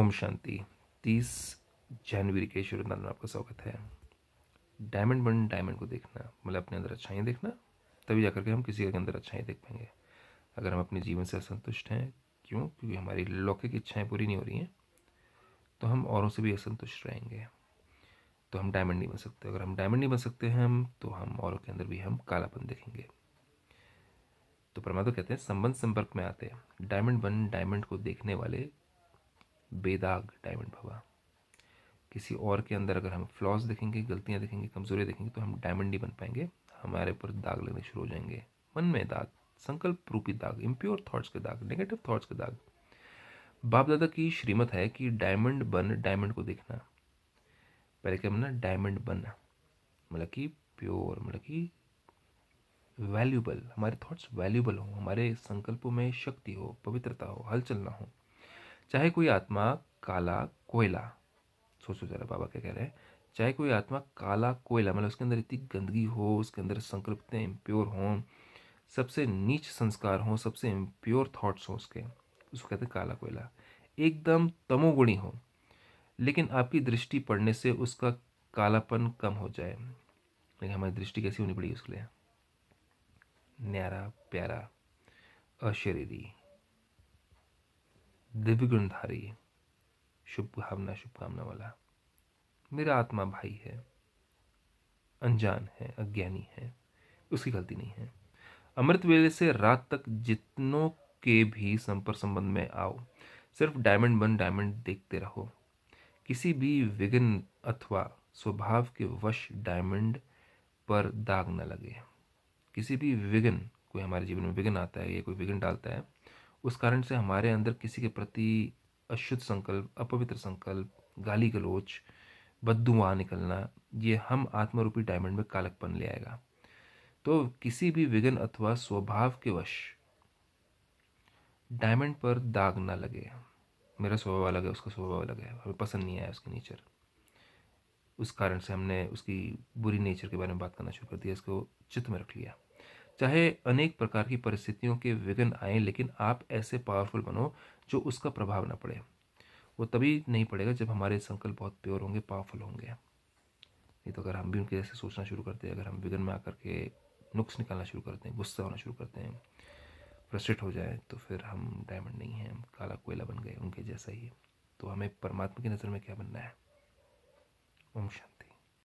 ओम शांति तीस जनवरी के शुरू में आपका स्वागत है डायमंड बन डायमंड को देखना मतलब अपने अंदर अच्छाई देखना तभी जाकर के हम किसी के अंदर अच्छाई देख पाएंगे अगर हम अपने जीवन से असंतुष्ट हैं क्यों क्योंकि हमारी लौकिक इच्छाएं पूरी नहीं हो रही हैं तो हम औरों से भी असंतुष्ट रहेंगे तो हम डायमंड नहीं बन सकते अगर हम डायमंड नहीं बन सकते हैं हम तो हम औरों के अंदर भी हम कालापन देखेंगे तो परमात्मा कहते हैं संबंध संपर्क में आते हैं डायमंड बन डायमंड को देखने वाले बेदाग डायमंड भवा किसी और के अंदर अगर हम फ्लॉज देखेंगे गलतियाँ देखेंगे कमज़ोरी देखेंगे तो हम डायमंड ही बन पाएंगे हमारे ऊपर दाग लगने शुरू हो जाएंगे मन में दाग संकल्प रूपी दाग इम्प्योर थॉट्स के दाग नेगेटिव थॉट्स के दाग बाप दादा की श्रीमत है कि डायमंड बन डायमंड को देखना पहले क्या बनना डायमंड बनना मतलब कि प्योर मतलब कि वैल्यूबल हमारे थॉट्स वैल्यूबल हो हमारे संकल्पों में शक्ति हो पवित्रता हो हलचल ना हो चाहे कोई आत्मा काला कोयला सोचो जरा बाबा क्या कह रहे हैं चाहे कोई आत्मा काला कोयला मतलब उसके अंदर इतनी गंदगी हो उसके अंदर संकल्पते इम्प्योर हों सबसे नीच संस्कार हों सबसे इम्प्योर थाट्स हों उसके उसको कहते हैं काला कोयला एकदम तमोगुणी हो लेकिन आपकी दृष्टि पड़ने से उसका कालापन कम हो जाए लेकिन हमारी दृष्टि कैसी होनी पड़ेगी उसके लिए न्यारा प्यारा अशरीरी दिव्य गुणधारी है भावना शुभकामना वाला मेरा आत्मा भाई है अनजान है अज्ञानी है उसकी गलती नहीं है अमृत वेले से रात तक जितनों के भी संपर्क संबंध में आओ सिर्फ डायमंड बन डायमंड देखते रहो किसी भी विघ्न अथवा स्वभाव के वश डायमंड पर दाग न लगे किसी भी विघ्न कोई हमारे जीवन में विघ्न आता है या कोई विघ्न डालता है उस कारण से हमारे अंदर किसी के प्रति अशुद्ध संकल्प अपवित्र संकल्प गाली गलोच बदुआ निकलना ये हम आत्मरूपी डायमंड में कालकपन ले आएगा तो किसी भी विघन अथवा स्वभाव के वश डायमंड पर दाग ना लगे मेरा स्वभाव अलग है उसका स्वभाव अलग है हमें पसंद नहीं आया उसकी नेचर उस कारण से हमने उसकी बुरी नेचर के बारे में बात करना शुरू कर दिया इसको चित्त में रख लिया चाहे अनेक प्रकार की परिस्थितियों के विघ्न आए लेकिन आप ऐसे पावरफुल बनो जो उसका प्रभाव ना पड़े वो तभी नहीं पड़ेगा जब हमारे संकल्प बहुत प्योर होंगे पावरफुल होंगे नहीं तो अगर हम भी उनके जैसे सोचना शुरू करते हैं अगर हम विघ्न में आकर के नुक्स निकालना शुरू करते हैं गुस्सा होना शुरू करते हैं फ्रस्ट्रेट हो जाए तो फिर हम डायमंड नहीं हैं काला कोयला बन गए उनके जैसा ही तो हमें परमात्मा की नज़र में क्या बनना है ओम शांति